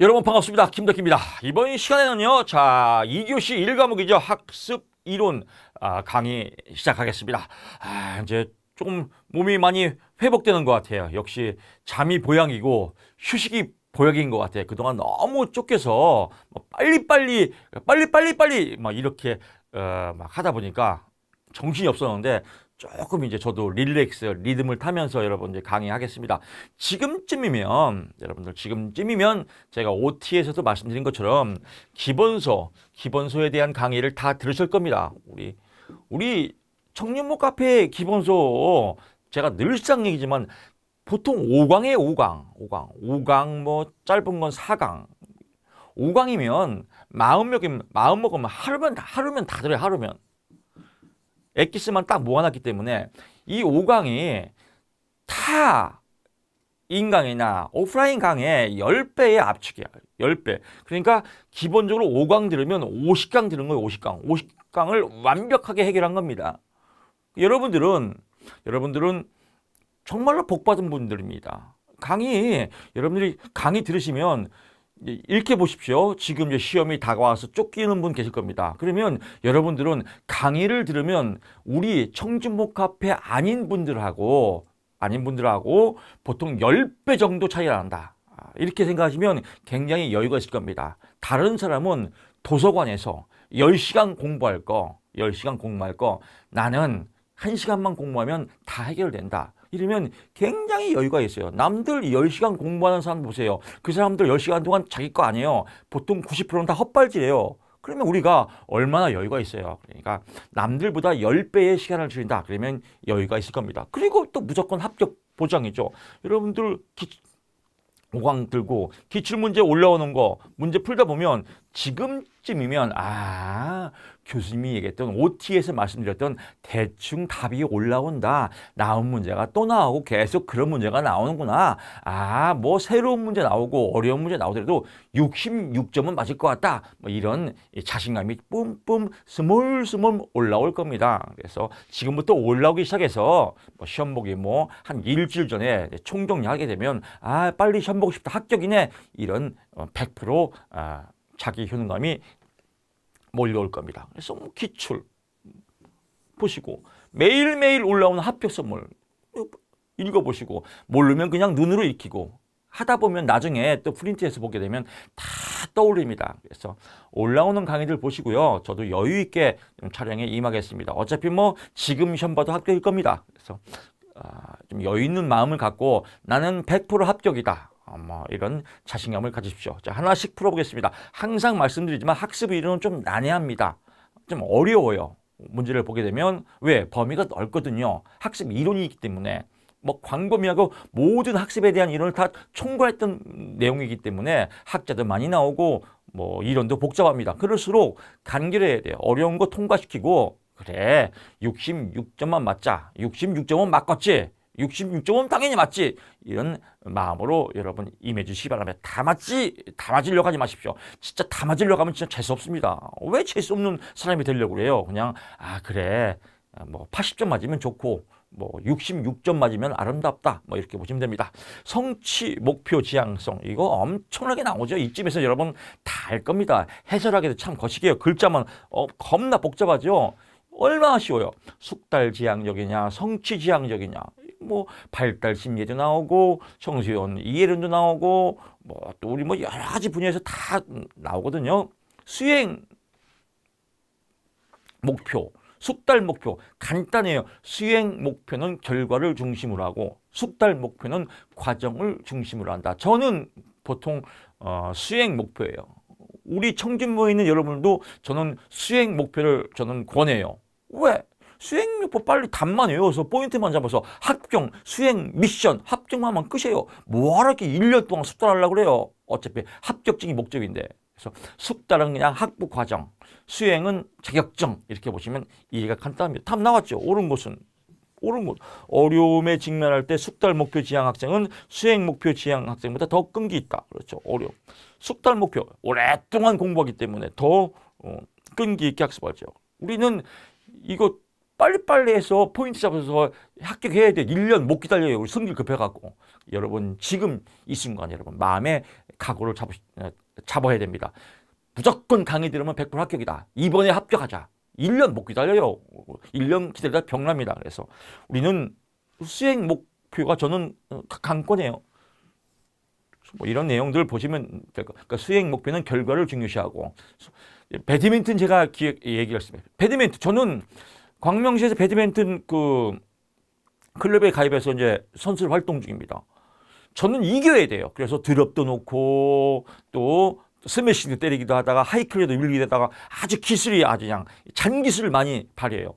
여러분 반갑습니다. 김덕희입니다. 이번 시간에는요. 자, 2교시 1과목이죠. 학습 이론 아, 강의 시작하겠습니다. 아, 이제 조금 몸이 많이 회복되는 것 같아요. 역시 잠이 보양이고 휴식이 보약인 것 같아요. 그동안 너무 쫓겨서 빨빨리 빨리빨리빨리 빨리, 빨리 막 이렇게 어, 막 하다 보니까 정신이 없었는데 조금 이제 저도 릴렉스 리듬을 타면서 여러분들 강의하겠습니다. 지금쯤이면 여러분들 지금쯤이면 제가 OT에서도 말씀드린 것처럼 기본서, 기본서에 대한 강의를 다 들으실 겁니다. 우리 우리 청년모 카페 기본서 제가 늘상 얘기지만 보통 5강에 5강, 5강, 5강 뭐 짧은 건 4강. 5강이면 마음먹으면 마음먹으면 하루면 하루면 다 들어요. 하루면. 엑기스만 딱 모아놨기 때문에 이 5강이 타 인강이나 오프라인 강의 10배의 압축이야. 10배. 그러니까 기본적으로 5강 들으면 50강 들은 거예요. 50강. 50강을 완벽하게 해결한 겁니다. 여러분들은 여러분들은 정말로 복받은 분들입니다. 강의 여러분들이 강의 들으시면 읽게 보십시오. 지금 이제 시험이 다가와서 쫓기는 분 계실 겁니다. 그러면 여러분들은 강의를 들으면 우리 청진목 카페 아닌 분들하고 아닌 분들하고 보통 10배 정도 차이가 난다. 아, 이렇게 생각하시면 굉장히 여유가 있을 겁니다. 다른 사람은 도서관에서 10시간 공부할 거, 10시간 공부할 거 나는 1시간만 공부하면 다 해결된다. 이러면 굉장히 여유가 있어요. 남들 10시간 공부하는 사람 보세요. 그 사람들 10시간 동안 자기 거 아니에요. 보통 90%는 다 헛발질이에요. 그러면 우리가 얼마나 여유가 있어요. 그러니까 남들보다 10배의 시간을 줄인다. 그러면 여유가 있을 겁니다. 그리고 또 무조건 합격 보장이죠. 여러분들 기, 오광 들고 기출문제 올라오는 거 문제 풀다 보면 지금쯤이면 아 교수님이 얘기했던 OT에서 말씀드렸던 대충 답이 올라온다. 나온 문제가 또 나오고 계속 그런 문제가 나오는구나. 아, 뭐 새로운 문제 나오고 어려운 문제 나오더라도 66점은 맞을 것 같다. 뭐 이런 자신감이 뿜뿜 스몰스몰 올라올 겁니다. 그래서 지금부터 올라오기 시작해서 뭐 시험 보기 뭐 한 일주일 전에 총정리하게 되면 아, 빨리 시험 보고 싶다. 합격이네. 이런 100% 어, 아, 자기 효능감이 몰려올 뭐 겁니다. 그래서 뭐 기출 보시고 매일매일 올라오는 합격선물 읽어보시고 모르면 그냥 눈으로 익히고 하다 보면 나중에 또 프린트해서 보게 되면 다 떠올립니다. 그래서 올라오는 강의들 보시고요. 저도 여유 있게 촬영에 임하겠습니다. 어차피 뭐 지금 시험 봐도 합격일 겁니다. 그래서 아, 좀 여유 있는 마음을 갖고 나는 100% 합격이다. 뭐 이런 자신감을 가지십시오. 자, 하나씩 풀어보겠습니다. 항상 말씀드리지만 학습 이론은 좀 난해합니다. 좀 어려워요. 문제를 보게 되면 왜? 범위가 넓거든요. 학습 이론이 있기 때문에 뭐 광범위하고 모든 학습에 대한 이론을 다 총괄했던 내용이기 때문에 학자도 많이 나오고 뭐 이론도 복잡합니다. 그럴수록 간결해야 돼요. 어려운 거 통과시키고 그래 66점만 맞자. 66점은 맞겠지. 6 6점은 당연히 맞지. 이런 마음으로 여러분 임해 주시기 바랍니다. 다 맞지, 다 맞으려고 하지 마십시오. 진짜 다 맞으려고 하면 진짜 재수 없습니다. 왜 재수 없는 사람이 되려고 그래요? 그냥, 아, 그래. 뭐 80점 맞으면 좋고, 뭐 66점 맞으면 아름답다. 뭐 이렇게 보시면 됩니다. 성취, 목표, 지향성. 이거 엄청나게 나오죠. 이쯤에서 여러분 다 알 겁니다. 해설하기도 참 거시기해요. 글자만 어, 겁나 복잡하죠. 얼마나 쉬워요. 숙달 지향적이냐, 성취 지향적이냐. 뭐 발달 심리도 에 나오고 청소년 이해론도 나오고 뭐또 우리 뭐 여러 가지 분야에서 다 나오거든요. 수행 목표, 숙달 목표 간단해요. 수행 목표는 결과를 중심으로 하고 숙달 목표는 과정을 중심으로 한다. 저는 보통 어, 수행 목표예요. 우리 청진모에 있는 여러분도 저는 수행 목표를 저는 권해요. 왜? 수행요법 빨리 답만 외워서 포인트만 잡아서 합격, 수행, 미션, 합격만 하면 끝이에요. 뭐하러 이렇게 1년 동안 숙달하려고 그래요. 어차피 합격증이 목적인데. 그래서 숙달은 그냥 학부 과정, 수행은 자격증 이렇게 보시면 이해가 간단합니다. 답 나왔죠. 옳은 것은 옳은 것. 어려움에 직면할 때 숙달 목표 지향 학생은 수행 목표 지향 학생보다 더 끈기 있다. 그렇죠. 어려움. 숙달 목표. 오랫동안 공부하기 때문에 더 어, 끈기 있게 학습하죠. 우리는 이거 빨리빨리 해서 포인트 잡아서 합격해야 돼. 1년 못 기다려요. 우리 성질 급해갖고. 여러분 지금 이 순간 여러분 마음에 각오를 잡으, 어, 잡아야 됩니다. 무조건 강의 들으면 100% 합격이다. 이번에 합격하자. 1년 못 기다려요. 1년 기다리다 병납니다. 그래서 우리는 수행 목표가 저는 어, 강권이에요. 뭐 이런 내용들 보시면 될 것. 그러니까 수행 목표는 결과를 중요시하고 배드민턴 제가 기획 얘기를 했습니다. 배드민턴 저는 광명시에서 배드민턴 그 클럽에 가입해서 이제 선수 활동 중입니다. 저는 이겨야 돼요. 그래서 드롭도 놓고 또 스매싱도 때리기도 하다가 하이클레도 밀기도 하다가 아주 기술이 아주 그냥 잔기술을 많이 발휘해요.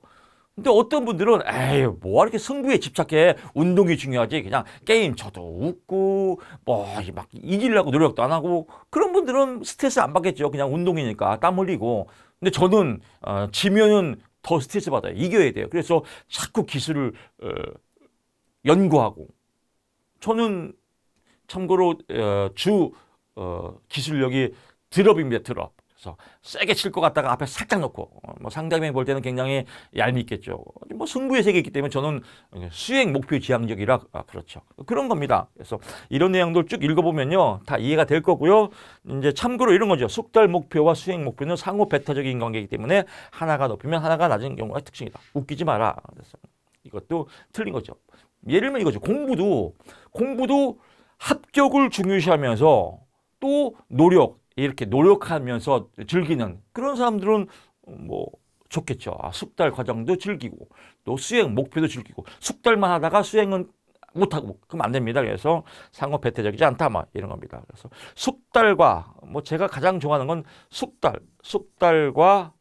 근데 어떤 분들은 에이 뭐 이렇게 승부에 집착해 운동이 중요하지 그냥 게임 저도 웃고 뭐 막 이기려고 노력도 안 하고 그런 분들은 스트레스 안 받겠죠 그냥 운동이니까 땀 흘리고 근데 저는 어, 지면은 더 스트레스 받아요. 이겨야 돼요. 그래서 자꾸 기술을 어, 연구하고 저는 참고로 어, 주 어, 기술력이 드럽입니다. 드럽. 그래서 세게 칠 것 같다가 앞에 살짝 놓고 어, 뭐 상대방이 볼 때는 굉장히 얄밉겠죠. 뭐 승부의 세계이기 때문에 저는 수행 목표 지향적이라 아, 그렇죠. 그런 겁니다. 그래서 이런 내용들 쭉 읽어보면요. 다 이해가 될 거고요. 이제 참고로 이런 거죠. 숙달 목표와 수행 목표는 상호 배타적인 관계이기 때문에 하나가 높으면 하나가 낮은 경우가 특징이다. 웃기지 마라. 그래서 이것도 틀린 거죠. 예를 들면 이거죠. 공부도 공부도 합격을 중요시하면서 또 노력, 이렇게 노력하면서 즐기는 그런 사람들은 뭐 좋겠죠. 아, 숙달 과정도 즐기고 또 수행 목표도 즐기고 숙달만 하다가 수행은 못하고 그럼 안 됩니다. 그래서 상호 배태적이지 않다 막 뭐 이런 겁니다. 그래서 숙달과 뭐 제가 가장 좋아하는 건 숙달, 숙달과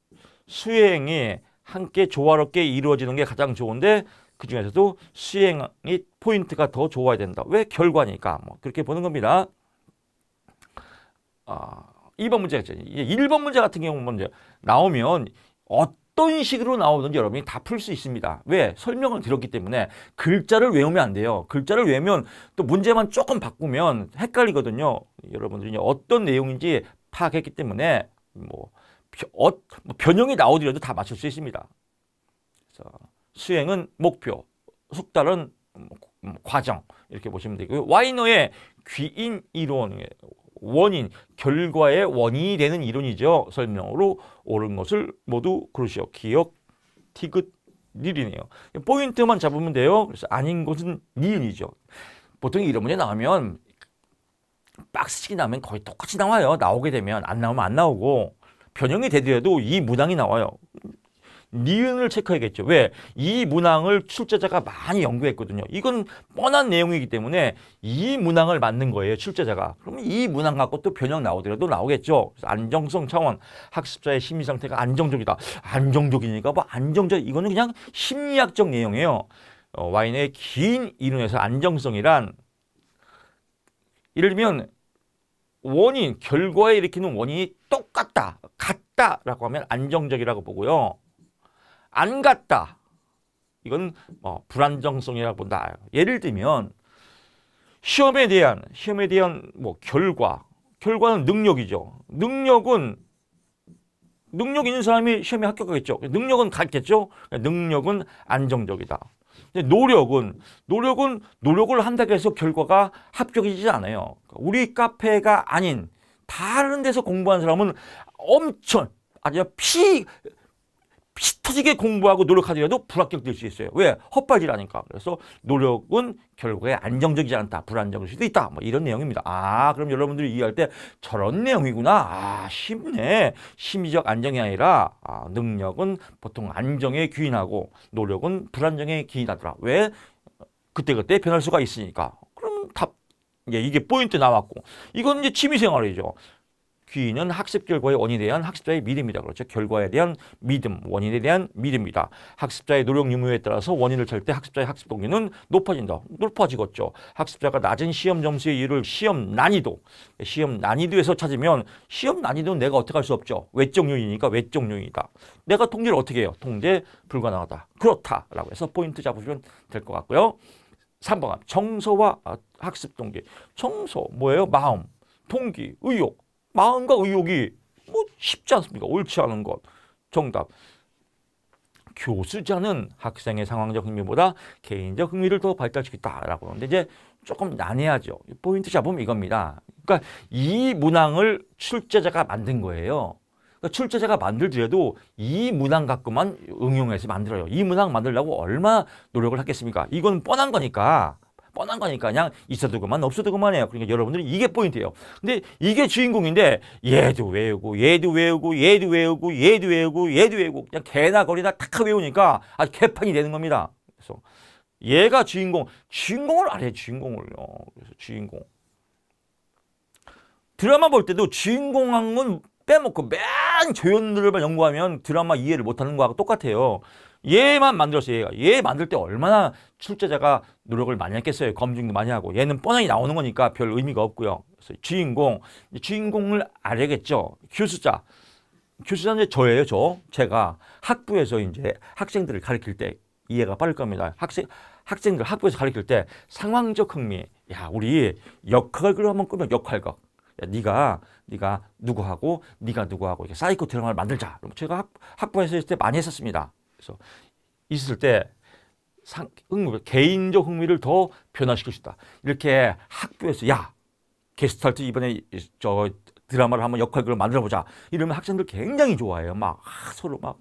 수행이 함께 조화롭게 이루어지는 게 가장 좋은데 그 중에서도 수행이 포인트가 더 좋아야 된다. 왜 결과니까 뭐 그렇게 보는 겁니다. 아, 2번 문제가 있죠. 1번 문제 같은 경우 먼저 나오면 어떤 식으로 나오든지 여러분이 다 풀 수 있습니다. 왜? 설명을 드렸기 때문에 글자를 외우면 안 돼요. 글자를 외우면 또 문제만 조금 바꾸면 헷갈리거든요. 여러분들이 어떤 내용인지 파악했기 때문에 뭐, 뭐, 변형이 나오더라도 다 맞출 수 있습니다. 그래서 수행은 목표, 속달은 뭐, 뭐, 과정 이렇게 보시면 되고요. 와이너의 귀인 이론 원인, 결과의 원인이 되는 이론이죠. 설명으로 옳은 것을 모두 그러시오. 기억, 티긋, 니이네요 포인트만 잡으면 돼요. 그래서 아닌 것은 니은이죠. 보통 이런 문제 나오면 박스식이 나오면 거의 똑같이 나와요. 나오게 되면 안 나오면 안 나오고 변형이 되더라도 이 문항이 나와요. 니은을 체크해야겠죠. 왜? 이 문항을 출제자가 많이 연구했거든요. 이건 뻔한 내용이기 때문에 이 문항을 맞는 거예요. 출제자가. 그러면 이 문항 갖고 또 변형 나오더라도 나오겠죠. 그래서 안정성 차원, 학습자의 심리 상태가 안정적이다. 안정적이니까 뭐 안정적, 이거는 그냥 심리학적 내용이에요. 어, 와인의 긴 이론에서 안정성이란 예를 들면 원인, 결과에 일으키는 원인이 똑같다, 같다라고 하면 안정적이라고 보고요. 안 갔다. 이건 뭐 불안정성이라고 본다. 예를 들면 시험에 대한 시험에 대한 뭐 결과 결과는 능력이죠. 능력은 능력 있는 사람이 시험에 합격하겠죠. 능력은 갔겠죠. 능력은 안정적이다. 노력은 노력은 노력을 한다고 해서 결과가 합격이지 않아요. 그러니까 우리 카페가 아닌 다른 데서 공부한 사람은 엄청 아주 피피 터지게 공부하고 노력하더라도 불합격될 수 있어요. 왜? 헛발질하니까. 그래서 노력은 결국에 안정적이지 않다. 불안정일 수도 있다. 뭐 이런 내용입니다. 아 그럼 여러분들이 이해할 때 저런 내용이구나. 아 쉽네. 심리적 안정이 아니라 아, 능력은 보통 안정에 귀인하고 노력은 불안정에 귀인하더라. 왜? 그때그때 변할 수가 있으니까. 그럼 답 이게 포인트 나왔고 이건 이제 취미생활이죠. 귀인은 학습 결과의 원인에 대한 학습자의 믿음이다. 그렇죠. 결과에 대한 믿음, 원인에 대한 믿음이다. 학습자의 노력 유무에 따라서 원인을 절때 학습자의 학습 동기는 높아진다. 높아지겠죠. 학습자가 낮은 시험 점수의 이유를 시험 난이도, 시험 난이도에서 찾으면 시험 난이도는 내가 어떻게 할 수 없죠. 외적 요인이니까 외적 요인이다. 내가 통제를 어떻게 해요? 통제 불가능하다. 그렇다라고 해서 포인트 잡으시면 될 것 같고요. 3번 정서와 학습 동기. 정서 뭐예요? 마음, 동기, 의욕, 마음과 의욕이 뭐 쉽지 않습니까? 옳지 않은 것. 정답. 교수자는 학생의 상황적 흥미보다 개인적 흥미를 더 발달시켰다라고 하는데 이제 조금 난해하죠. 포인트 잡으면 이겁니다. 그러니까 이 문항을 출제자가 만든 거예요. 그러니까 출제자가 만들더라도 이 문항 갖고만 응용해서 만들어요. 이 문항 만들려고 얼마 노력을 하겠습니까 이건 뻔한 거니까 뻔한 거니까 그냥 있어도 그만 없어도 그만해요. 그러니까 여러분들이 이게 포인트예요. 근데 이게 주인공인데 얘도 외우고 얘도 외우고 얘도 외우고 얘도 외우고 얘도 외우고 그냥 개나 거리나 탁 외우니까 아주 개판이 되는 겁니다. 그래서 얘가 주인공, 주인공을 알아요. 주인공을요. 그래서 주인공. 드라마 볼 때도 주인공은 빼먹고 맨 조연들만 연구하면 드라마 이해를 못하는 거하고 똑같아요. 얘만 만들었어 얘가. 얘 만들 때 얼마나 출제자가 노력을 많이 했겠어요. 검증도 많이 하고. 얘는 뻔하게 나오는 거니까 별 의미가 없고요. 그래서 주인공, 주인공을 알아야겠죠. 교수자. 교수자는 이제 저예요, 저. 제가 학부에서 이제 학생들을 가르칠 때 이해가 빠를 겁니다. 학생, 학생들 학부에서 가르칠 때 상황적 흥미. 야, 우리 역학을 한번 꾸면 역할각. 야, 네가 네가 누구하고 네가 누구하고 이렇게 사이코 드라마를 만들자. 제가 학, 학부에서 했을 때 많이 했었습니다. 그래서 있을 때 상, 흥미, 개인적 흥미를 더 변화시킬 수 있다. 이렇게 학교에서 야 게스트할트 이번에 저 드라마를 한번 역할극을 만들어 보자. 이러면 학생들 굉장히 좋아해요. 막 아, 서로 막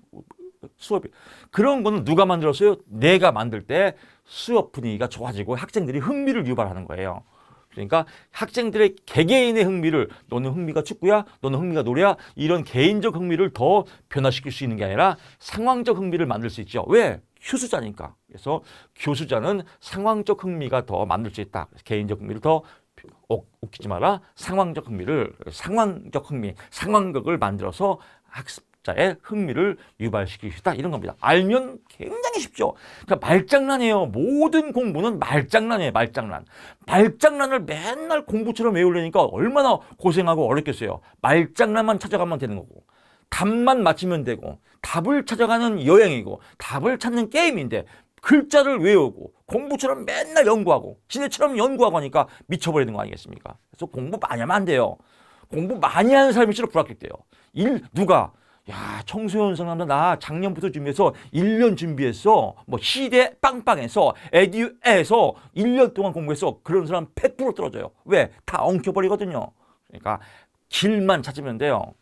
수업이 그런 거는 누가 만들었어요? 내가 만들 때 수업 분위기가 좋아지고 학생들이 흥미를 유발하는 거예요. 그러니까 학생들의 개개인의 흥미를 너는 흥미가 축구야, 너는 흥미가 노래야 이런 개인적 흥미를 더 변화시킬 수 있는 게 아니라 상황적 흥미를 만들 수 있죠. 왜? 휴수자니까. 그래서 교수자는 상황적 흥미가 더 만들 수 있다. 개인적 흥미를 더 웃기지 마라. 상황적 흥미를 상황적 흥미, 상황극을 만들어서 학습 자의 흥미를 유발시키시다 이런 겁니다. 알면 굉장히 쉽죠. 그러니까 말장난이에요. 모든 공부는 말장난이에요. 말장난. 말장난을 맨날 공부처럼 외우려니까 얼마나 고생하고 어렵겠어요. 말장난만 찾아가면 되는 거고 답만 맞히면 되고 답을 찾아가는 여행이고 답을 찾는 게임인데 글자를 외우고 공부처럼 맨날 연구하고 지네처럼 연구하고 하니까 미쳐버리는 거 아니겠습니까? 그래서 공부 많이 하면 안 돼요. 공부 많이 하는 사람일수록 불합격돼요. 일 누가 야 청소년 상담사 나 작년부터 준비해서 1년 준비했어. 뭐 시대 빵빵해서 에듀에서 1년 동안 공부해서 그런 사람 100% 떨어져요. 왜? 다 엉켜버리거든요. 그러니까 길만 찾으면 돼요.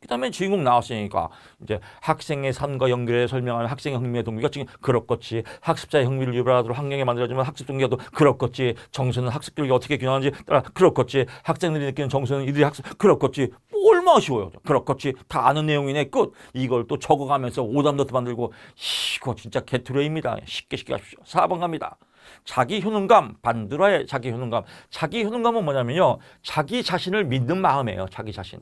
그 다음에 주인공 나왔으니까 이제 학생의 삶과 연결해 설명하는 학생의 흥미의 동기가 지금 그렇겠지 학습자의 흥미를 유발하도록 환경이 만들어지면 학습 동기가 또 그렇겠지 정서는 학습 교육이 어떻게 균형하는지 따라 그렇겠지 학생들이 느끼는 정서는 이들의 학습 그렇겠지 얼마나 쉬워요. 그렇겠지. 다 아는 내용이네. 끝. 이걸 또 적어가면서 오답노 만들고 이거 진짜 개투레입니다. 쉽게 쉽게 하십시오. 4번 갑니다. 자기 효능감, 반드라의 자기 효능감. 자기 효능감은 뭐냐면요. 자기 자신을 믿는 마음이에요. 자기 자신.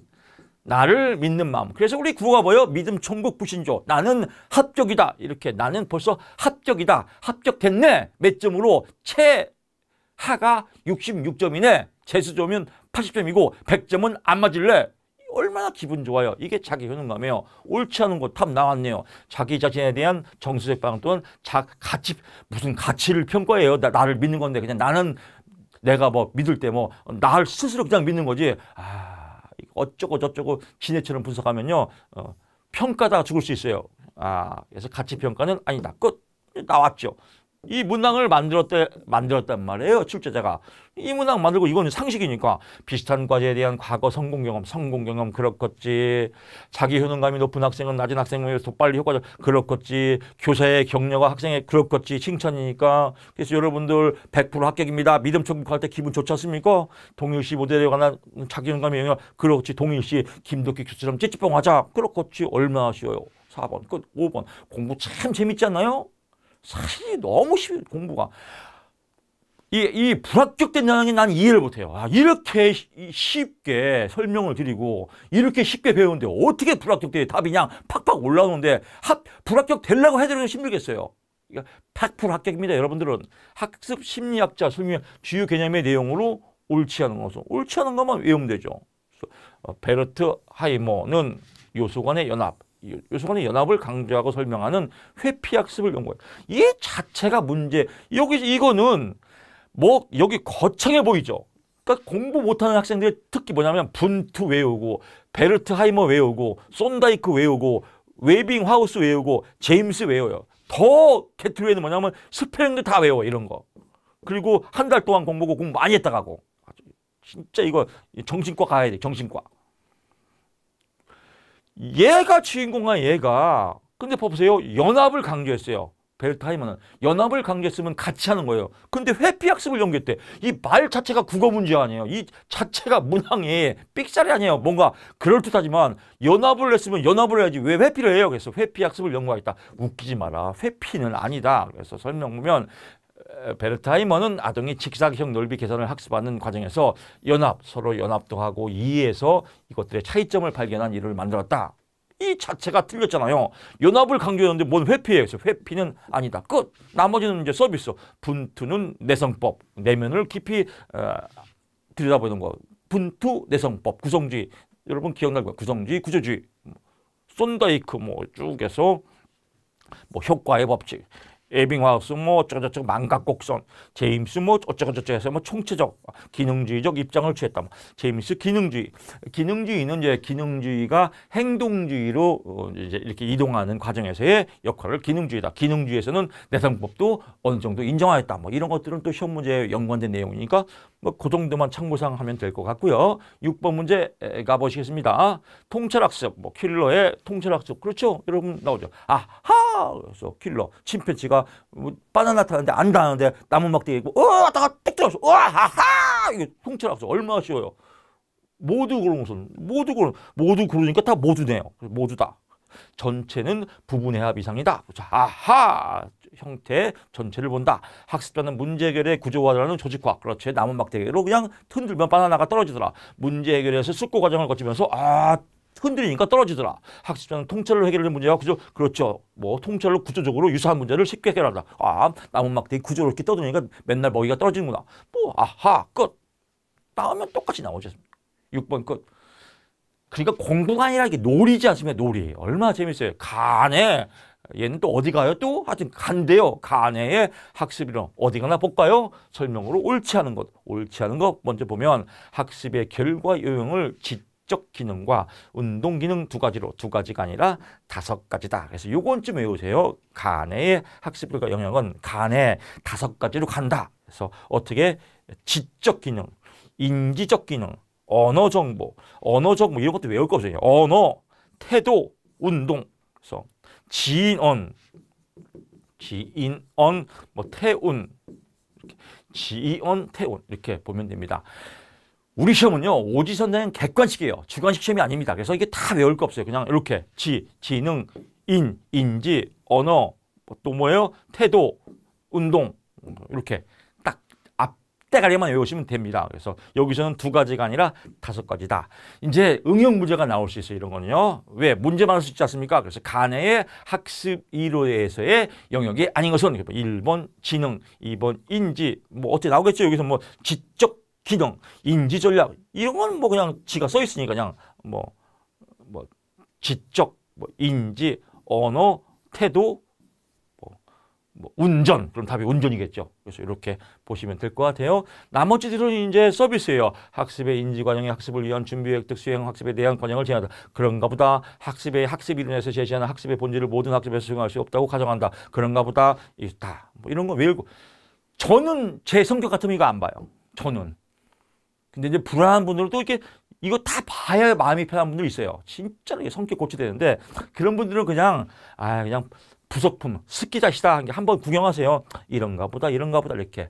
나를 믿는 마음. 그래서 우리 구호가 뭐예요? 믿음 천국 부신조. 나는 합격이다. 이렇게 나는 벌써 합격이다. 합격됐네. 몇 점으로 최하가 66점이네. 재수점은 80점이고 100점은 안 맞을래. 얼마나 기분 좋아요. 이게 자기 효능감이에요. 옳지 않은 거탑 나왔네요. 자기 자신에 대한 정수적 방향 또는 자, 가치 무슨 가치를 평가해요. 나, 나를 믿는 건데 그냥 나는 내가 뭐 믿을 때뭐날 스스로 그냥 믿는 거지. 아 어쩌고 저쩌고 지네처럼 분석하면요 어, 평가다 죽을 수 있어요. 아 그래서 가치 평가는 아니다. 끝 나왔죠. 이 문항을 만들었대, 만들었단 말이에요. 출제자가. 이 문항 만들고 이건 상식이니까 비슷한 과제에 대한 과거 성공 경험, 성공 경험 그렇겠지. 자기 효능감이 높은 학생은 낮은 학생을위해서 빨리 효과적 그렇겠지. 교사의 격려가 학생의 그렇겠지. 칭찬이니까. 그래서 여러분들 100% 합격입니다. 믿음 총국할 때 기분 좋지 않습니까? 동일시 모델에 관한 자기 효능감이 영향 그렇지. 동일시 김도기 교수처럼 찌찌뽕 하자. 그렇겠지. 얼마나 쉬워요. 4번 끝. 5번 공부 참 재밌지 않나요? 사실 너무 쉬, 공부가 이, 이 불합격된 영역이 난 이해를 못해요. 아, 이렇게 쉽게 설명을 드리고 이렇게 쉽게 배우는데 어떻게 불합격돼 답이 그냥 팍팍 올라오는데 합, 불합격 되려고 해드리면 힘들겠어요. 그러 합격입니다. 여러분들은 학습 심리학자 설명 주요 개념의 내용으로 옳지 않은 것은 옳지 않은 것만 외우면 되죠. 어, 베르트 하이머는 요소간의 연합, 요소간의 연합을 강조하고 설명하는 회피학습을 연구해요. 이 자체가 문제. 여기 이거는 뭐 여기 거창해 보이죠. 그러니까 공부 못하는 학생들이 특히 뭐냐면 분투 외우고 베르트하이머 외우고 쏜다이크 외우고 웨빙 하우스 외우고 제임스 외워요. 더개트리에는 뭐냐면 스펠링도 다 외워 이런 거. 그리고 한 달 동안 공부고 공부 많이 했다 가고. 진짜 이거 정신과 가야 돼 정신과. 얘가 주인공과 얘가 근데 보세요. 연합을 강조했어요. 벨타이머는 연합을 강조했으면 같이 하는 거예요. 근데 회피학습을 연구했대. 이 말 자체가 국어 문제 아니에요. 이 자체가 문항이 삑사리 아니에요. 뭔가 그럴듯하지만 연합을 했으면 연합을 해야지 왜 회피를 해요? 그래서 회피학습을 연구하겠다. 웃기지 마라. 회피는 아니다. 그래서 설명 보면 베르타이머는 아동이 직사각형 넓이 계산을 학습하는 과정에서 연합, 서로 연합도 하고 이해해서 이것들의 차이점을 발견한 일을 만들었다. 이 자체가 틀렸잖아요. 연합을 강조했는데 뭔 회피예요. 회피는 아니다. 끝. 나머지는 이제 서비스. 분투는 내성법. 내면을 깊이 어, 들여다보는 거. 분투, 내성법, 구성주의. 여러분 기억날 거예요. 구성주의, 구조주의. 쏜다이크 뭐, 뭐쭉 해서 뭐 효과의 법칙, 에빙하우스 뭐 어쩌고저쩌고 망각곡선 제임스 뭐 어쩌고저쩌고 해서 뭐 총체적 기능주의적 입장을 취했다 뭐 제임스 기능주의 기능주의는 이제 기능주의가 행동주의로 어, 이제 이렇게 이동하는 과정에서의 역할을 기능주의다 기능주의에서는 내성법도 어느 정도 인정하였다 뭐 이런 것들은 또 시험 문제에 연관된 내용이니까 뭐그 정도만 참고상 하면 될 것 같고요. 6번 문제 가보시겠습니다. 통찰학습, 뭐 킬러의 통찰학습. 그렇죠? 여러분 나오죠. 아하! 그래서 킬러, 침팬치가뭐 빠져나타는데 안 닿는데 나무 막대기있고으 어, 왔다가 뚝떨어서으 어, 아하! 하 이게 통찰학습 얼마나 쉬워요. 모두 그런 것은 모두 그런 모두 그러니까 다 모두네요. 모두다. 전체는 부분의 합 이상이다. 자, 그렇죠. 아하 형태 전체를 본다. 학습자는 문제 해결의 구조화라는 조직화. 그렇지. 남은 막대기로 그냥 흔들면 바나나가 떨어지더라. 문제 해결에서 숙고 과정을 거치면서 아 흔들리니까 떨어지더라. 학습자는 통찰로 해결하는 문제와 구조, 그렇죠. 뭐, 통찰로 구조적으로 유사한 문제를 쉽게 해결하다. 아, 남은 막대기 구조로 이렇게 떠드니까 맨날 먹이가 떨어지는구나. 뭐, 아하, 끝. 나오면 똑같이 나오지 않습니까? 6번 끝. 그러니까 공부가 아니라 이게 놀이지 않습니까? 놀이. 얼마나 재밌어요. 간에 얘는 또 어디 가요? 또 하여튼 간대요. 간에 학습이란 어디 가나 볼까요? 설명으로 옳지 않은 것, 옳지 않은 것 먼저 보면 학습의 결과 요형을 지적 기능과 운동 기능 두 가지로 두 가지가 아니라 다섯 가지다. 그래서 요건 좀 외우세요. 간에 학습 결과 영역은 간에 다섯 가지로 간다. 그래서 어떻게 지적 기능, 인지적 기능, 언어 정보, 언어 정보 이런 것도 외울 거 없어요. 언어, 태도, 운동. 그래서 지인언, 지인언, 뭐 태운, 지이언, 태운 이렇게 보면 됩니다. 우리 시험은요 오지선다는 객관식이에요 주관식 시험이 아닙니다 그래서 이게 다 외울 거 없어요 그냥 이렇게 지, 지능, 인, 인지, 언어 뭐 또 뭐예요? 태도, 운동 이렇게 때가리만 외우시면 됩니다. 그래서 여기서는 두 가지가 아니라 다섯 가지다. 이제 응용 문제가 나올 수 있어요. 이런 거는요. 왜? 문제 많을 수 있지 않습니까? 그래서 간의 학습 이론에서의 영역이 아닌 것은 1번 뭐 지능, 2번 인지, 뭐 어떻게 나오겠죠? 여기서 뭐 지적 기능, 인지 전략 이런 건 뭐 그냥 지가 써 있으니까 그냥 뭐뭐 뭐 지적, 뭐 인지, 언어, 태도, 뭐 운전 그럼 답이 운전이겠죠. 그래서 이렇게 보시면 될 것 같아요. 나머지들은 이제 서비스예요. 학습의 인지과정의 학습을 위한 준비 획득 수행 학습에 대한 과정을 제한한다. 그런가 보다 학습의 학습 이론에서 제시하는 학습의 본질을 모든 학습에서 수용할 수 없다고 가정한다. 그런가 보다 있다. 뭐 이런 거 외우고 저는 제 성격 같은 이거 안 봐요. 저는. 근데 이제 불안한 분들은 또 이렇게 이거 다 봐야 마음이 편한 분들 있어요. 진짜로 이게 성격 고치되는데 그런 분들은 그냥 아 그냥 부속품, 습기자시다 한 번 구경하세요. 이런가 보다, 이런가 보다 이렇게.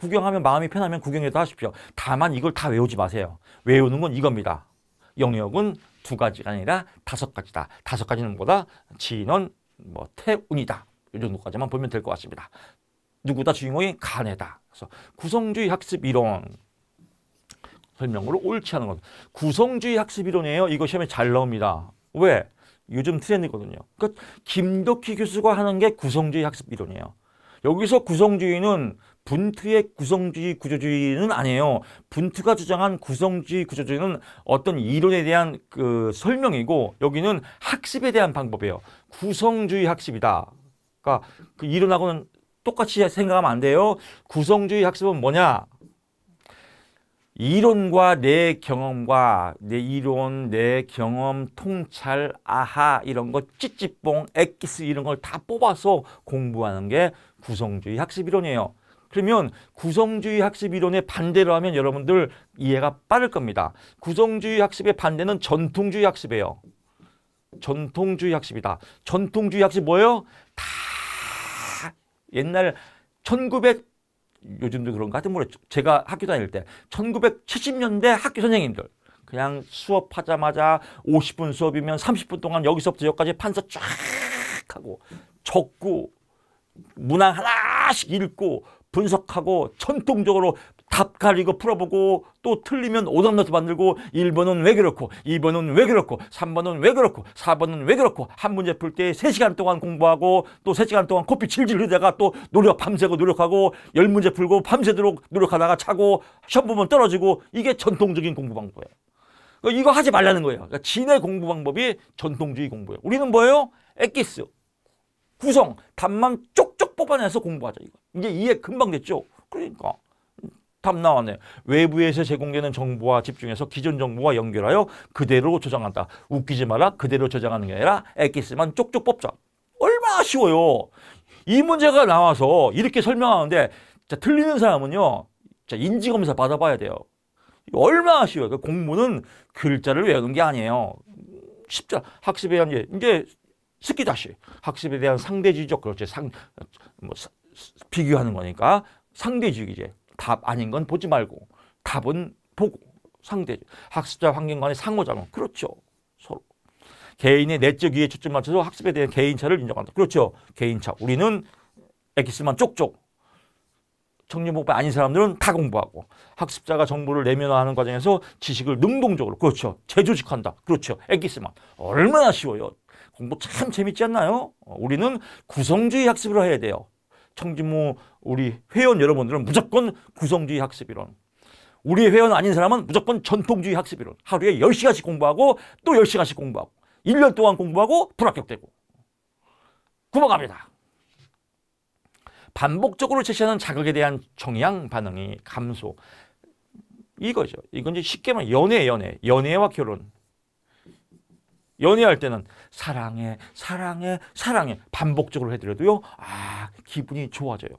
구경하면 마음이 편하면 구경해도 하십시오. 다만 이걸 다 외우지 마세요. 외우는 건 이겁니다. 영역은 두 가지가 아니라 다섯 가지다. 다섯 가지는 뭐다? 진원, 뭐 태운이다. 이 정도까지만 보면 될 것 같습니다. 누구다 주인공이 간에다. 그래서 구성주의 학습 이론 설명으로 옳지 않은 것. 구성주의 학습 이론이에요. 이거 시험에 잘 나옵니다. 왜? 요즘 트렌드거든요. 그러니까 김덕희 교수가 하는 게 구성주의 학습 이론이에요. 여기서 구성주의는 분트의 구성주의 구조주의는 아니에요. 분트가 주장한 구성주의 구조주의는 어떤 이론에 대한 그 설명이고 여기는 학습에 대한 방법이에요. 구성주의 학습이다. 그러니까 그 이론하고는 똑같이 생각하면 안 돼요. 구성주의 학습은 뭐냐? 이론과 내 경험과 내 이론, 내 경험, 통찰, 아하 이런 거 찌찌뽕, 액기스 이런 걸 다 뽑아서 공부하는 게 구성주의 학습 이론이에요. 그러면 구성주의 학습 이론의 반대로 하면 여러분들 이해가 빠를 겁니다. 구성주의 학습의 반대는 전통주의 학습이에요. 전통주의 학습이다. 전통주의 학습 뭐예요? 다 옛날 요즘도 그런가 하여튼 모르겠죠. 제가 학교 다닐 때 1970년대 학교 선생님들 그냥 수업하자마자 50분 수업이면 30분 동안 여기서부터 여기까지 판서 쫙 하고 적고 문항 하나씩 읽고 분석하고 전통적으로 답 가리고 풀어보고 또 틀리면 오답노트 만들고 1번은 왜 그렇고 2번은 왜 그렇고 3번은 왜 그렇고 4번은 왜 그렇고 한 문제 풀 때 3시간 동안 공부하고 또 3시간 동안 코피 질질 흘리다가 또 노력 밤새고 노력하고 10문제 풀고 밤새도록 노력하다가 차고 시험 보면 떨어지고 이게 전통적인 공부 방법이에요. 그러니까 이거 하지 말라는 거예요. 그러니까 진의 공부 방법이 전통주의 공부예요. 우리는 뭐예요? 엑기스, 구성, 답만 쪽쪽 뽑아내서 공부하자 이거. 이게 이해 금방 됐죠. 그러니까 답 나왔네. 외부에서 제공되는 정보와 집중해서 기존 정보와 연결하여 그대로 저장한다. 웃기지 마라. 그대로 저장하는 게 아니라 엑기스만 쪽쪽 뽑자. 얼마나 쉬워요. 이 문제가 나와서 이렇게 설명하는데 자, 틀리는 사람은요. 자, 인지검사 받아봐야 돼요. 얼마나 쉬워요. 그 공부는 글자를 외우는 게 아니에요. 쉽죠. 학습의 한계. 이제 스키 다시 학습에 대한 상대지의적 그렇지 상 뭐, 비교하는 거니까 상대주의제 답 아닌 건 보지 말고 답은 보고 상대 학습자 환경 간의 상호작용 그렇죠 서로 개인의 내적 이해 초점 맞춰서 학습에 대한 개인차를 인정한다 그렇죠 개인차 우리는 엑기스만 쪽쪽 청년 복표 아닌 사람들은 다 공부하고 학습자가 정보를 내면화하는 과정에서 지식을 능동적으로 그렇죠 재조직한다 그렇죠 엑기스만 얼마나 쉬워요 공부 참 재밌지 않나요? 어, 우리는 구성주의 학습으로 해야 돼요. 청진무 우리 회원 여러분들은 무조건 구성주의 학습 이론. 우리 회원 아닌 사람은 무조건 전통주의 학습 이론. 하루에 10시간씩 공부하고 또 10시간씩 공부하고 1년 동안 공부하고 불합격되고 굶어갑니다. 반복적으로 제시하는 자극에 대한 정향 반응이 감소. 이거죠. 이건 이제 쉽게 말하면 연애, 연애. 연애와 결혼. 연애할 때는 사랑해, 사랑해, 사랑해 반복적으로 해드려도요. 아, 기분이 좋아져요.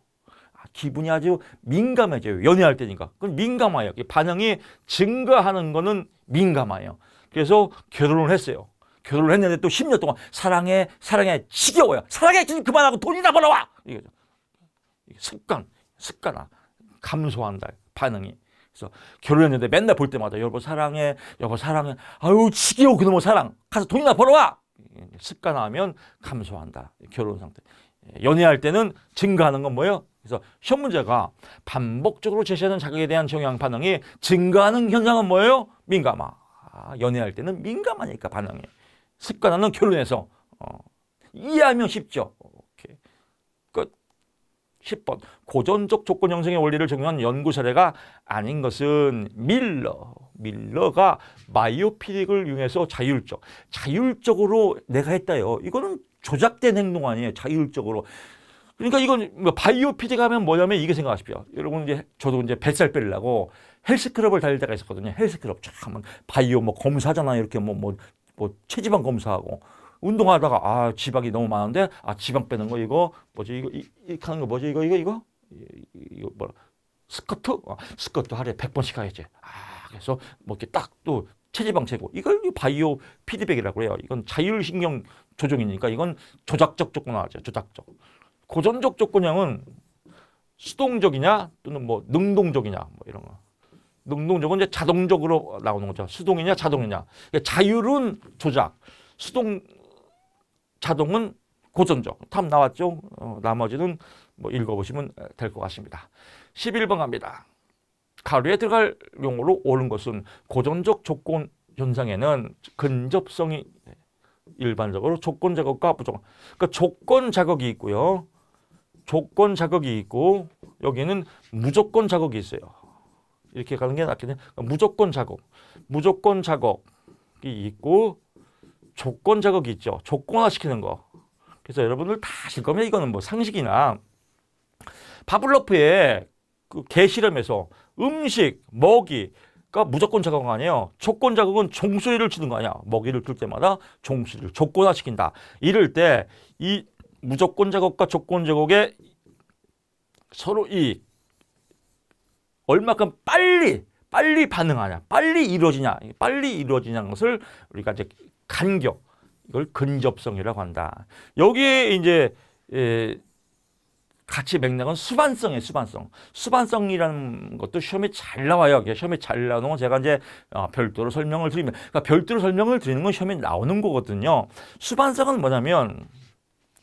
아, 기분이 아주 민감해져요. 연애할 때니까. 그건 민감해요. 반응이 증가하는 거는 민감해요. 그래서 결혼을 했어요. 결혼을 했는데 또 10년 동안 사랑해, 사랑해, 지겨워요. 사랑해, 지금 그만하고 돈이나 벌어와! 이게 습관, 습관아. 감소한다. 반응이. 그래서 결혼했는데 맨날 볼 때마다 여보 사랑해, 여보 사랑해. 아유 지겨워 그놈의 사랑. 가서 돈이나 벌어와. 습관하면 감소한다. 결혼 상태. 연애할 때는 증가하는 건 뭐예요? 그래서 시 문제가 반복적으로 제시하는 자극에 대한 정향 반응이 증가하는 현상은 뭐예요? 민감 아, 연애할 때는 민감하니까 반응이. 습관화는 결혼해서 어, 이해하면 쉽죠. 10번 고전적 조건 형성의 원리를 적용한 연구 사례가 아닌 것은 밀러 밀러가 마이오피릭을 이용해서 자율적 자율적으로 내가 했다요 이거는 조작된 행동 아니에요 자율적으로 그러니까 이건 뭐 바이오피릭 하면 뭐냐면 이게 생각하십시오 여러분 이제 저도 이제 뱃살 빼려고 헬스클럽을 다닐 때가 있었거든요 헬스클럽 참 바이오 뭐 검사잖아 이렇게 뭐뭐 뭐, 뭐 체지방 검사하고 운동하다가 아 지방이 너무 많은데 아 지방 빼는 거 이거 뭐지 이거 이, 이 하는 거 뭐지 이거 이거 이거 이거 뭐 스쿼트 아, 스쿼트 하루에 백번씩 하겠지 아 그래서 뭐 이렇게 딱 또 체지방 재고 이걸 바이오 피드백이라고 해요 이건 자율신경 조정이니까 이건 조작적 조건화죠 조작적 고전적 조건형은 수동적이냐 또는 뭐 능동적이냐 뭐 이런 거 능동적은 이제 자동적으로 나오는 거죠 수동이냐 자동이냐 그러니까 자율은 조작 수동 자동은 고전적. 탑 나왔죠? 어, 나머지는 뭐 읽어보시면 될 것 같습니다. 11번 갑니다. 가루에 들어갈 용어로 옳은 것은 고전적 조건 현상에는 근접성이 일반적으로 조건 작업과 부정. 그러니까 조건 작업이 있고요. 조건 작업이 있고 여기는 무조건 작업이 있어요. 이렇게 가는 게 낫겠네. 그러니까 무조건 작업. 무조건 작업이 있고 조건 자극이 있죠. 조건화시키는 거. 그래서 여러분들 다 아실 겁니다. 이거는 뭐 상식이나 바블로프의 그 개실험에서 음식, 먹이가 그러니까 무조건 작극 아니에요. 조건 작극은종소리를치는거 아니야. 먹이를 줄 때마다 종소리를 조건화시킨다. 이럴 때 이 무조건 작극과 조건 작극의 서로 이 얼마큼 빨리 빨리 반응하냐, 빨리 이루어지냐, 빨리 이루어지냐는 것을 우리가 이제 간격 이걸 근접성이라고 한다. 여기에 이제 예, 같이 맥락은 수반성의 수반성. 수반성이라는 것도 시험에 잘 나와요. 시험에 잘 나오는 건 제가 이제 아, 별도로 설명을 드립니다. 그러니까 별도로 설명을 드리는 건 시험에 나오는 거거든요. 수반성은 뭐냐면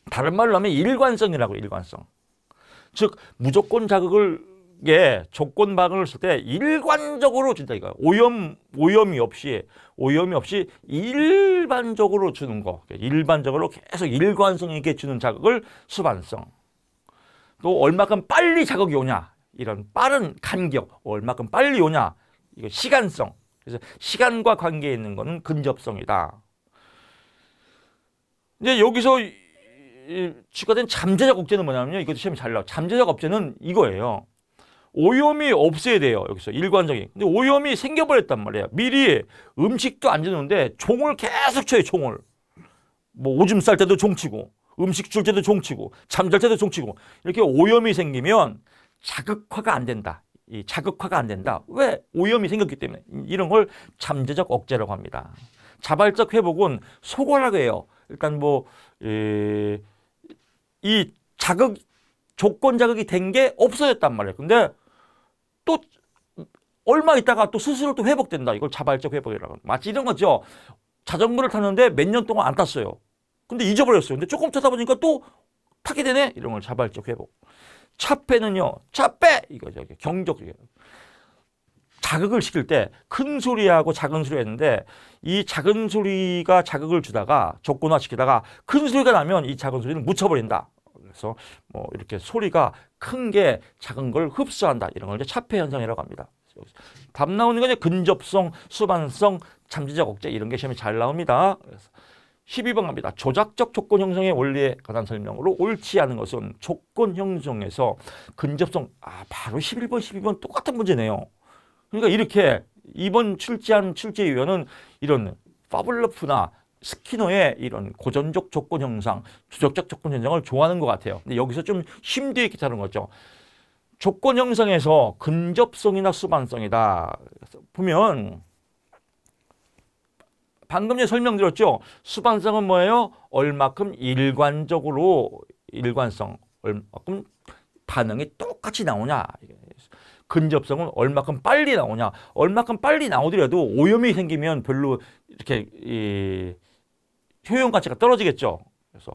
다른 말로 하면 일관성이라고 일관성. 즉 무조건 자극을 예, 조건 방을 쓸 때 일관적으로 진짜 이거 오염 오염이 없이 오염이 없이 일반적으로 주는 거 일반적으로 계속 일관성 있게 주는 자극을 수반성 또 얼마큼 빨리 자극이 오냐 이런 빠른 간격 얼마큼 빨리 오냐 이거 시간성 그래서 시간과 관계 있는 거는 근접성이다. 이제 여기서 추가된 잠재적 억제는 뭐냐면요. 이것도 시험이 잘 나와. 잠재적 억제는 이거예요. 오염이 없어야 돼요. 여기서 일관적인. 근데 오염이 생겨버렸단 말이야. 미리 음식도 안 주는데 종을 계속 쳐요. 종을. 뭐 오줌 쌀 때도 종치고 음식 줄 때도 종치고 잠잘 때도 종치고 이렇게 오염이 생기면 자극화가 안 된다. 이 자극화가 안 된다. 왜? 오염이 생겼기 때문에. 이런 걸 잠재적 억제라고 합니다. 자발적 회복은 소거라고 해요. 일단 뭐, 이, 이 자극, 조건 자극이 된 게 없어졌단 말이에요. 근데 또 얼마 있다가 또 스스로 또 회복된다. 이걸 자발적 회복이라고. 마치 이런 거죠. 자전거를 탔는데 몇 년 동안 안 탔어요. 근데 잊어버렸어요. 근데 조금 타다 보니까 또 타게 되네. 이런 걸 자발적 회복. 차빼는요. 차빼 이거죠. 경적이 자극을 시킬 때 큰 소리하고 작은 소리 했는데 이 작은 소리가 자극을 주다가 적고나 시키다가 큰 소리가 나면 이 작은 소리는 묻혀버린다. 그래서 뭐 이렇게 소리가 큰 게 작은 걸 흡수한다. 이런 걸 이제 차폐 현상이라고 합니다. 답 나오는 건 근접성, 수반성, 잠재적 억제 이런 게 시험에 잘 나옵니다. 그래서 12번 갑니다. 조작적 조건 형성의 원리에 관한 설명으로 옳지 않은 것은 조건 형성에서 근접성 아 바로 11번, 12번 똑같은 문제네요. 그러니까 이렇게 이번 출제한 출제위원은 이런 파블러프나 스키너의 이런 고전적 조건 형상 주적적 조건 형상을 좋아하는 것 같아요. 근데 여기서 좀 힘도 있겠다는 거죠. 조건 형성에서 근접성이나 수반성이다. 보면 방금 전에 설명드렸죠. 수반성은 뭐예요? 얼마큼 일관적으로 일관성, 얼마큼 반응이 똑같이 나오냐. 근접성은 얼마큼 빨리 나오냐. 얼마큼 빨리 나오더라도 오염이 생기면 별로 이렇게 이 효용 가치가 떨어지겠죠. 그래서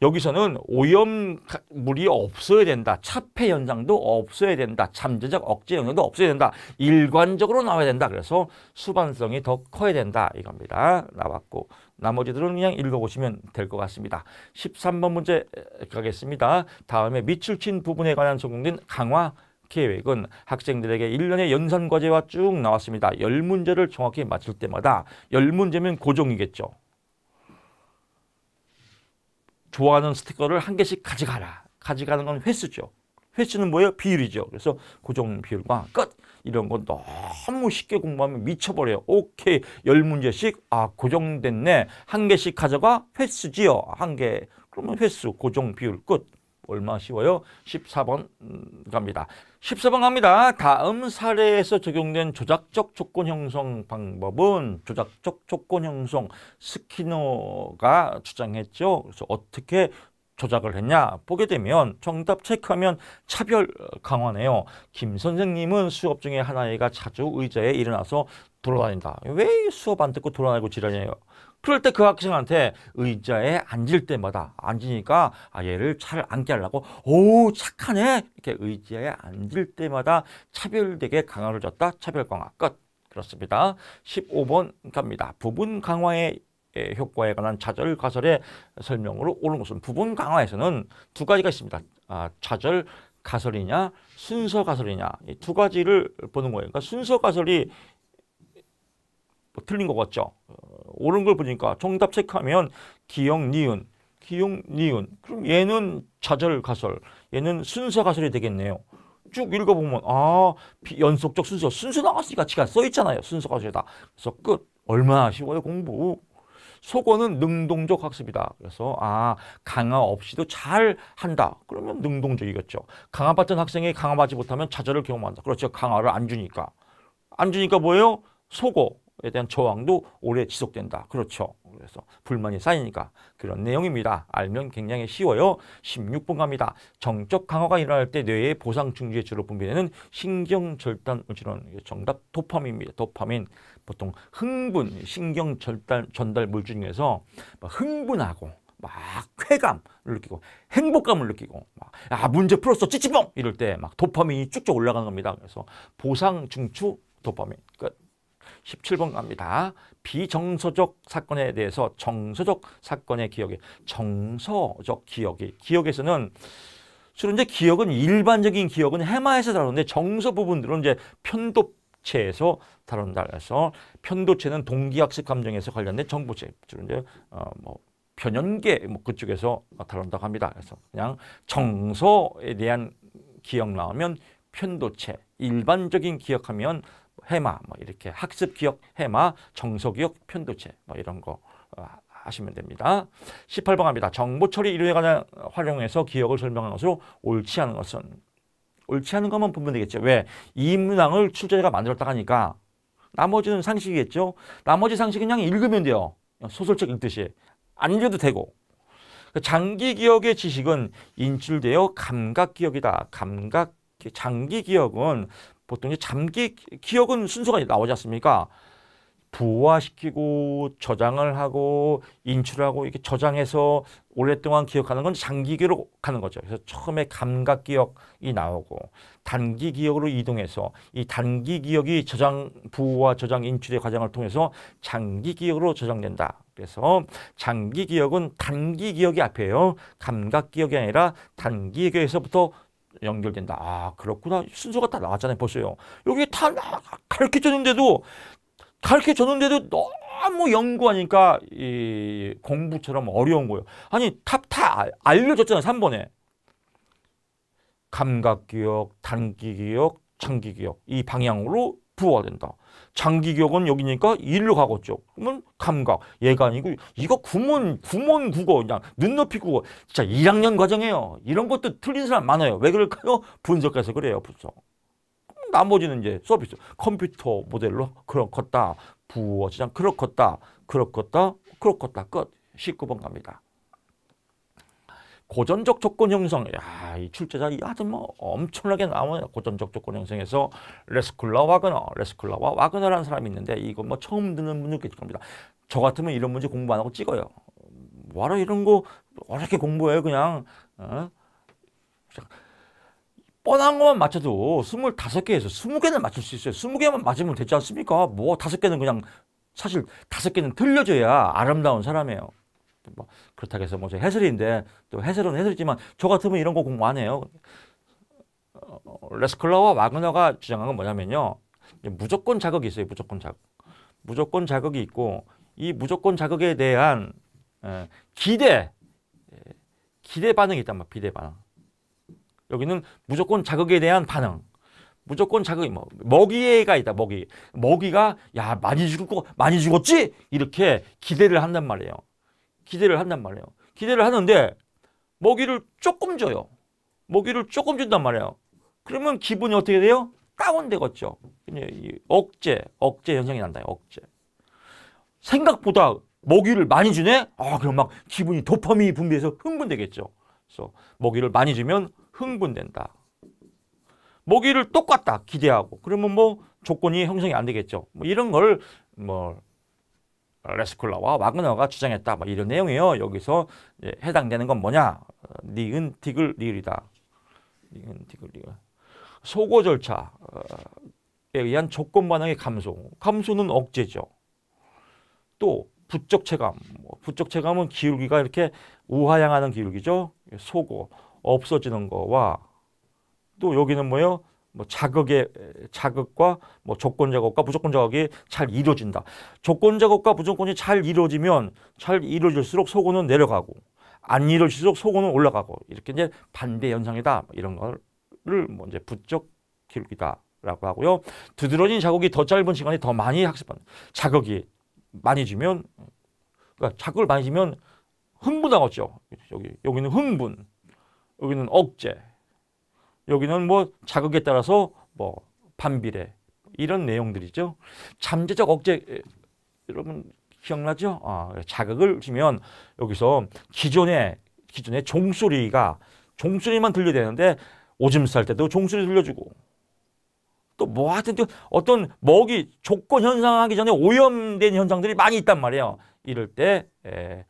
여기서는 오염물이 없어야 된다. 차폐 현상도 없어야 된다. 잠재적 억제 영향도 없어야 된다. 일관적으로 나와야 된다. 그래서 수반성이 더 커야 된다. 이겁니다. 나왔고 나머지들은 그냥 읽어보시면 될 것 같습니다. 13번 문제 가겠습니다. 다음에 밑줄 친 부분에 관한 적용된 강화 계획은 학생들에게 일년의 연산과제와 쭉 나왔습니다. 열문제를 정확히 맞출 때마다 열문제면 고정이겠죠. 좋아하는 스티커를 한 개씩 가져가라. 가져가는 건 횟수죠. 횟수는 뭐예요? 비율이죠. 그래서 고정 비율과 끝! 이런 거 너무 쉽게 공부하면 미쳐버려요. 오케이, 열문제씩 아, 고정됐네. 한 개씩 가져가 횟수지요. 한 개. 그러면 횟수, 고정 비율, 끝. 얼마 쉬워요? 14번 음, 갑니다. 십사번 갑니다. 다음 사례에서 적용된 조작적 조건 형성 방법은 조작적 조건 형성 스키너가 주장했죠. 그래서 어떻게 조작을 했냐 보게 되면 정답 체크하면 차별 강화네요. 김 선생님은 수업 중에 하나 애가 자주 의자에 일어나서 돌아다닌다. 왜 수업 안 듣고 돌아다니고 지랄이에요? 그럴 때 그 학생한테 의자에 앉을 때마다 앉으니까 아, 얘를 잘 앉게 하려고 오 착하네 이렇게 의자에 앉을 때마다 차별되게 강화를 줬다 차별 강화 끝 그렇습니다. 15번 갑니다. 부분 강화의 효과에 관한 좌절 가설의 설명으로 옳은 것은 부분 강화에서는 두 가지가 있습니다. 아, 좌절 가설이냐 순서 가설이냐 이 두 가지를 보는 거예요. 그러니까 순서 가설이 어, 틀린 것 같죠. 어, 옳은 걸 보니까 정답 체크하면 기역, 니은, 기역, 니은. 그럼 얘는 좌절 가설, 얘는 순서 가설이 되겠네요. 쭉 읽어보면 아 연속적 순서, 순서 나왔으니까 지가 써있잖아요. 순서 가설이다. 그래서 끝. 얼마나 쉬워요 공부. 속어는 능동적 학습이다. 그래서 아 강화 없이도 잘 한다. 그러면 능동적이겠죠. 강화받던 학생이 강화받지 못하면 좌절을 경험한다. 그렇죠. 강화를 안 주니까. 안 주니까 뭐예요? 속어. 에 대한 저항도 오래 지속된다. 그렇죠. 그래서 불만이 쌓이니까 그런 내용입니다. 알면 굉장히 쉬워요. 16번 갑니다. 정적 강화가 일어날 때 뇌의 보상 중지에 주로 분비되는 신경절단 물질은 정답 도파민입니다. 도파민. 보통 흥분, 신경절단 전달 물질 중에서 흥분하고 막 쾌감을 느끼고 행복감을 느끼고 막아 문제 풀었어 찌찌뽕 이럴 때 막 도파민이 쭉쭉 올라가는 겁니다. 그래서 보상 중추 도파민 끝. 그러니까 17번 갑니다. 비정서적 사건에 대해서 정서적 사건의 기억에 정서적 기억이 기억에서는 주로 이제 기억은 일반적인 기억은 해마에서 다루는데 정서 부분들은 이제 편도체에서 다룬다 그래서 편도체는 동기학습 감정에서 관련된 정보체 주로 이제 어뭐 변연계 뭐 그쪽에서 다룬다고 합니다. 그래서 그냥 정서에 대한 기억 나오면 편도체 일반적인 기억하면 해마 뭐 이렇게 학습 기억 해마 정서 기억 편도체 뭐 이런 거 어, 하시면 됩니다. 18번 갑니다. 정보 처리 이론에 관한 활용해서 기억을 설명한 것으로 옳지 않은 것은 옳지 않은 것만 보면 되겠죠. 왜? 이 문항을 출제자가 만들었다 하니까 나머지는 상식이겠죠. 나머지 상식은 그냥 읽으면 돼요. 소설책 읽듯이. 안 읽어도 되고. 그 장기 기억의 지식은 인출되어 감각 기억이다. 감각 장기 기억은 보통 이제 잠기 기억은 순서가 나오지 않습니까? 부화시키고 저장을 하고 인출하고 이렇게 저장해서 오랫동안 기억하는 건 장기 기록하는 거죠. 그래서 처음에 감각 기억이 나오고 단기 기억으로 이동해서 이 단기 기억이 저장 부화 저장 인출의 과정을 통해서 장기 기억으로 저장된다. 그래서 장기 기억은 단기 기억이 앞에요. 감각 기억이 아니라 단기 기억에서부터 연결된다. 아 그렇구나. 순서가 다 나왔잖아요. 벌써요. 여기 다 가르쳐줬는데도 가르쳐줬는데도 너무 연구하니까 이 공부처럼 어려운 거예요. 아니 답다 알려줬잖아요. 3번에. 감각기억, 단기기억, 장기기억 이 방향으로 부어 된다. 장기격은 여기니까 일로 가겠죠. 그러면 감각, 예간이고 이거 구몬, 구몬 국어 그냥 눈높이 국어. 진짜 1학년 과정이에요. 이런 것도 틀린 사람 많아요. 왜 그럴까요? 분석해서 그래요. 분석. 나머지는 이제 서비스. 컴퓨터 모델로 그렇겠다. 부어지장 그렇겠다. 그렇겠다. 그렇겠다. 끝. 19번 갑니다. 고전적 조건 형성, 야, 이출제자이 아주 뭐 엄청나게 나오는 고전적 조건 형성에서 레스쿨라 와그너, 레스쿨라와 와그너라는 사람이 있는데 이거 뭐 처음 듣는 분들 계실 겁니다. 저 같으면 이런 문제 공부 안 하고 찍어요. 뭐하러 이런 거 어렵게 공부해요, 그냥. 어? 뻔한 것만 맞춰도 25개에서 20개는 맞출 수 있어요. 20개만 맞으면 되지 않습니까? 뭐 5개는 그냥 사실 5개는 들려줘야 아름다운 사람이에요. 뭐 그렇다고 해서 뭐 해설인데 또 해설은 해설이지만 저 같으면 이런 거 공부 안 해요. 어, 레스클러와 와그너가 주장한 건 뭐냐면요. 무조건 자극이 있어요. 무조건 자극. 무조건 자극이 있고 이 무조건 자극에 대한 에, 예, 기대 에, 예, 기대 반응이 있단 말이에요. 비대 반응. 여기는 무조건 자극에 대한 반응. 무조건 자극이 뭐 먹이가 있다. 먹이. 먹이가 야 많이 죽을 거 많이 죽었지? 이렇게 기대를 한단 말이에요. 기대를 한단 말이에요. 기대를 하는데 먹이를 조금 줘요. 먹이를 조금 준단 말이에요. 그러면 기분이 어떻게 돼요? 다운되겠죠. 억제, 억제 현상이 난다. 억제. 생각보다 먹이를 많이 주네? 아, 그럼 막 기분이 도파민이 분비해서 흥분되겠죠. 그래서 먹이를 많이 주면 흥분된다. 먹이를 똑같다 기대하고 그러면 뭐 조건이 형성이 안 되겠죠. 뭐 이런 걸뭐 어, 레스콜라와 와그너가 주장했다. 뭐 이런 내용이에요. 여기서 해당되는 건 뭐냐? 어, 니은 디글 리을이다. 니은 디글 리을. 소고 절차에 어, 의한 조건 반응의 감소. 감소는 억제죠. 또 부적 체감. 뭐 부적 체감은 기울기가 이렇게 우하향하는 기울기죠. 소고 없어지는 거와 또 여기는 뭐예요? 뭐 자극의 자극과 뭐 조건 작업과 무조건 작업이 잘 이루어진다. 조건 작업과 무조건이 잘 이루어지면 잘 이루어질수록 소고는 내려가고 안 이루어질수록 소고는 올라가고 이렇게 이제 반대 현상이다 이런 거를 뭐 이제 부쩍 기울이다라고 하고요. 두드러진 자극이 더 짧은 시간에 더 많이 학습한 자극이 많이 주면 그러니까 자극을 많이 주면 흥분하겠죠. 여기 여기는 흥분, 여기는 억제, 여기는 뭐 자극에 따라서 뭐 반비례 이런 내용들이죠. 잠재적 억제 여러분 기억나죠? 아, 자극을 주면 여기서 기존의 기존의 종소리가 종소리만 들려야 는데 오줌 쌀 때도 종소리 들려주고 또 뭐하여또 어떤 먹이 조건 현상하기 전에 오염된 현상들이 많이 있단 말이에요. 이럴 때 에,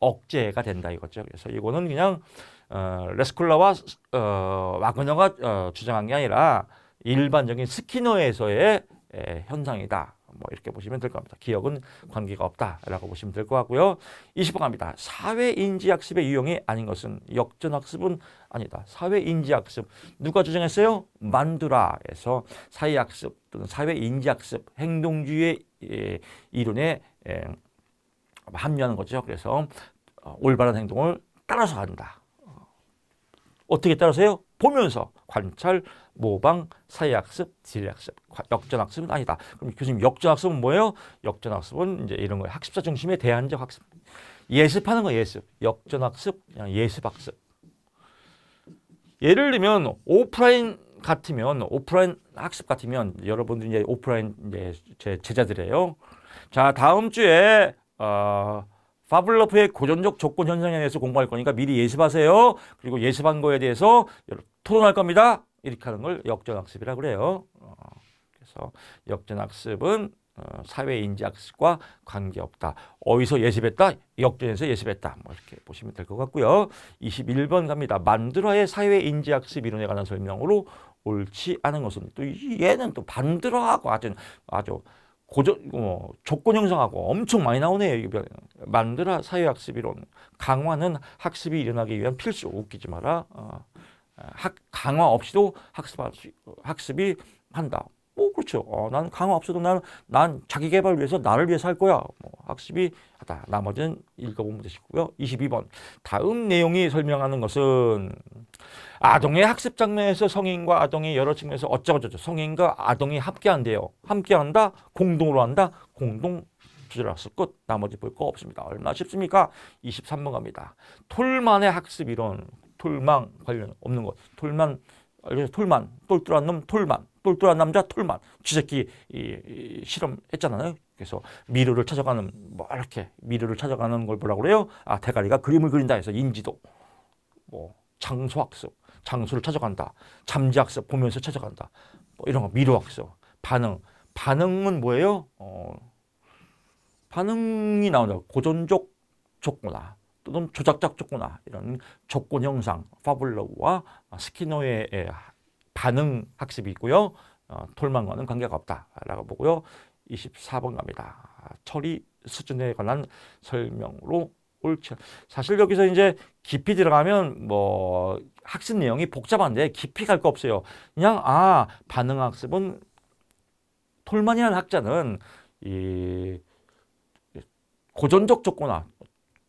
억제가 된다 이거죠. 그래서 이거는 그냥 어, 레스쿨라와 어, 와그너가 어, 주장한 게 아니라 일반적인 스키너에서의 에, 현상이다. 뭐 이렇게 보시면 될 겁니다. 기억은 관계가 없다라고 보시면 될 것 같고요. 20번 갑니다. 사회인지학습의 유형이 아닌 것은 역전학습은 아니다. 사회인지학습 누가 주장했어요? 만두라에서 사회학습 또는 사회인지학습 행동주의 예, 이론에 에, 합류하는 거죠. 그래서 어, 올바른 행동을 따라서 한다. 어떻게 따라서요? 보면서 관찰, 모방, 사회학습, 지리학습, 역전학습은 아니다. 그럼 교수님 역전학습은 뭐예요? 역전학습은 이제 이런 거예요. 학습자 중심의 대안적 학습. 예습하는 거 예습. 역전학습, 그냥 예습학습. 예를 들면 오프라인 같으면 오프라인 학습 같으면 여러분들 이제 오프라인 이제 제 제자들이에요. 자 다음 주에 어, 파블러프의 고전적 조건 현상에 대해서 공부할 거니까 미리 예습하세요. 그리고 예습한 거에 대해서 토론할 겁니다. 이렇게 하는 걸 역전학습이라고 그래요. 어, 그래서 역전학습은 어, 사회인지학습과 관계없다. 어디서 예습했다? 역전에서 예습했다. 뭐 이렇게 보시면 될 것 같고요. 21번 갑니다. 만드라의 사회인지학습 이론에 관한 설명으로 옳지 않은 것은 또 얘는 또 반드라하고 아주 아주 고조, 뭐, 조건 형성하고 엄청 많이 나오네요. 만들어 사회학습 이론. 강화는 학습이 일어나기 위한 필수. 웃기지 마라. 어, 아, 학, 강화 없이도 학습할 수, 학습이 한다. 뭐 그렇죠. 어, 나 강화 없어도 나는 난 자기 개발을 위해서 나를 위해서 할 거야. 뭐 학습이 하다. 나머지는 읽어보면 되시고요. 22번 다음 내용이 설명하는 것은 아동의 학습 장면에서 성인과 아동이 여러 측면에서 어쩌고저쩌고 성인과 아동이 함께한대요. 함께한다. 공동으로 한다. 공동 주제라서 끝. 나머지 볼 거 없습니다. 얼마나 쉽습니까? 23번 갑니다. 톨만의 학습 이론. 톨망 관련 없는 것. 톨만 그래서 톨만, 똘똘한 놈 톨만, 똘똘한 남자 톨만. 지새끼 이, 실험했잖아요. 그래서 미르를 찾아가는 뭐 이렇게 미르를 찾아가는 걸 뭐라 그래요? 아 대가리가 그림을 그린다 해서 인지도, 뭐 장소학습, 장소를 찾아간다, 잠재학습 보면서 찾아간다, 뭐 이런 거 미르학습, 반응, 반응은 뭐예요? 어, 반응이 나온다. 고전적 조건화. 또는 조작적 조건화 이런 조건 형상 파블로우와 스키노의 반응 학습이 있고요. 어, 톨만과는 관계가 없다라고 보고요. 24번 갑니다. 처리 수준에 관한 설명으로 옳지. 사실 여기서 이제 깊이 들어가면 뭐 학습 내용이 복잡한데 깊이 갈 거 없어요. 그냥 아 반응 학습은 톨만이라는 학자는 이 고전적 조건화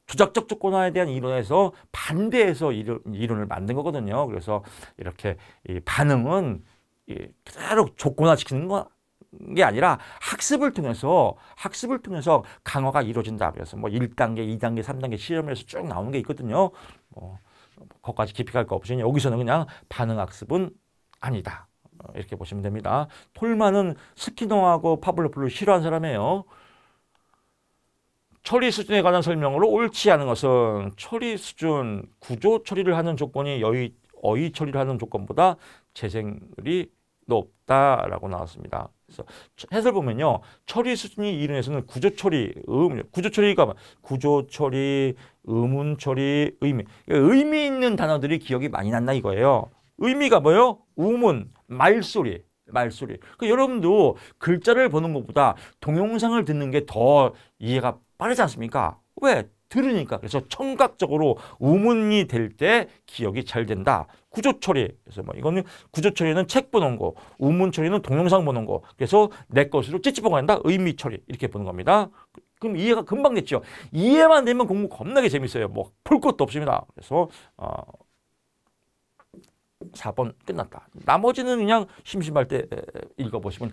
조작적 조건화에 대한 이론에서 반대해서 이론, 이론을 만든 거거든요. 그래서 이렇게 이 반응은 이 그대로 조건화시키는 거, 게 아니라 학습을 통해서 학습을 통해서 강화가 이루어진다. 그래서 뭐 1단계, 2단계, 3단계 시험에서 쭉 나오는 게 있거든요. 뭐, 뭐 거기까지 깊이 갈 거없으 여기서는 그냥 반응 학습은 아니다. 어, 이렇게 보시면 됩니다. 톨만은 스키너하고 파블로프를 싫어한 사람이에요. 처리 수준에 관한 설명으로 옳지 않은 것은 처리 수준, 구조 처리를 하는 조건이 여의, 어의 처리를 하는 조건보다 재생률이 높다라고 나왔습니다. 그래서 해설 보면요. 처리 수준이 이론에서는 구조 처리, 의 음, 구조 처리가 구조 처리, 의문 처리, 의미. 그러니까 의미 있는 단어들이 기억이 많이 났나 이거예요. 의미가 뭐예요? 우문, 말소리, 말소리. 그 여러분도 글자를 보는 것보다 동영상을 듣는 게 더 이해가 빠르지 않습니까? 왜? 들으니까. 그래서 청각적으로 우문이 될 때 기억이 잘 된다. 구조 처리. 그래서 뭐 이거는 구조 처리는 책 보는 거, 우문 처리는 동영상 보는 거. 그래서 내 것으로 찌찌뽕 한다. 의미 처리. 이렇게 보는 겁니다. 그럼 이해가 금방 됐죠. 이해만 되면 공부 겁나게 재밌어요. 뭐풀 것도 없습니다. 그래서 어 4번 끝났다. 나머지는 그냥 심심할 때 읽어보시면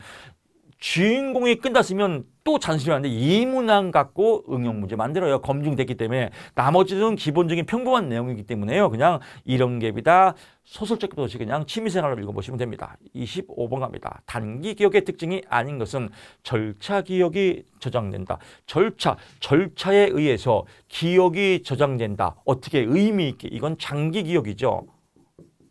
주인공이 끝났으면 또잔소리하는데 이문항 갖고 응용 문제 만들어요. 검증됐기 때문에 나머지는 기본적인 평범한 내용이기 때문에요. 그냥 이런 갭이다. 소설적 도시 그냥 취미생활로 읽어보시면 됩니다. 25번 갑니다. 단기 기억의 특징이 아닌 것은 절차 기억이 저장된다. 절차, 절차에 의해서 기억이 저장된다. 어떻게 의미 있게 이건 장기 기억이죠.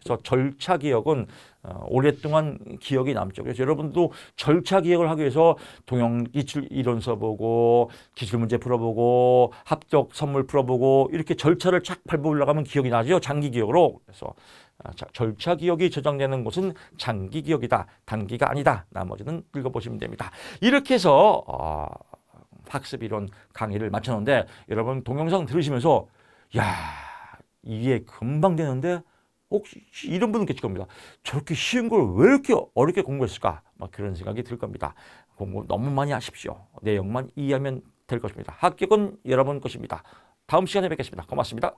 그래서 절차 기억은 어, 오랫동안 기억이 남죠. 그래서 여러분도 절차 기억을 하기 위해서 동영 이론서 보고 기출 문제 풀어보고 합격 선물 풀어보고 이렇게 절차를 착 밟고 올라가면 기억이 나죠. 장기 기억으로. 그래서 아, 절차 기억이 저장되는 곳은 장기 기억이다. 단기가 아니다. 나머지는 읽어보시면 됩니다. 이렇게 해서 어, 학습 이론 강의를 마쳤는데 여러분 동영상 들으시면서 야 이게 금방 되는데 혹시 이런 분은 계실 겁니다. 저렇게 쉬운 걸 왜 이렇게 어렵게 공부했을까? 막 그런 생각이 들 겁니다. 공부 너무 많이 하십시오. 내용만 이해하면 될 것입니다. 합격은 여러분 것입니다. 다음 시간에 뵙겠습니다. 고맙습니다.